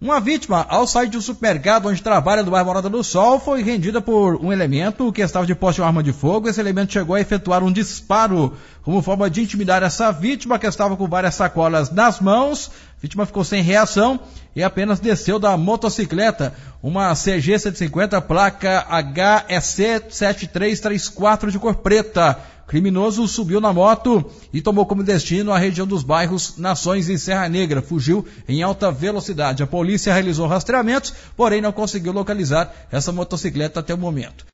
Uma vítima, ao sair de um supermercado onde trabalha do bairro Morada do Sol, foi rendida por um elemento que estava de posse de uma arma de fogo. Esse elemento chegou a efetuar um disparo como forma de intimidar essa vítima, que estava com várias sacolas nas mãos. A vítima ficou sem reação e apenas desceu da motocicleta. Uma CG 150, placa HEC 7334 de cor preta. Criminoso subiu na moto e tomou como destino a região dos bairros Nações e Serra Negra. Fugiu em alta velocidade. A polícia realizou rastreamentos, porém não conseguiu localizar essa motocicleta até o momento.